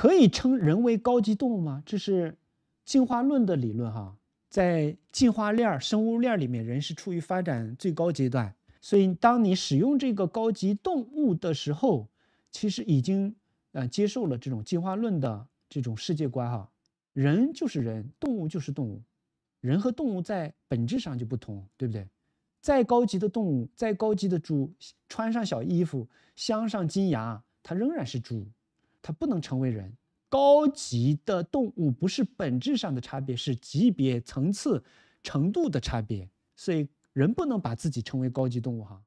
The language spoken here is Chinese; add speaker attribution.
Speaker 1: 可以称人为高级动物吗？这是进化论的理论哈，在进化链儿、生物链儿里面，人是处于发展最高阶段。所以，当你使用这个高级动物的时候，其实已经呃接受了这种进化论的这种世界观哈。人就是人，动物就是动物，人和动物在本质上就不同，对不对？再高级的动物，再高级的猪，穿上小衣服，镶上金牙，它仍然是猪。它不能成为人，高级的动物不是本质上的差别，是级别、层次、程度的差别，所以人不能把自己称为高级动物哈。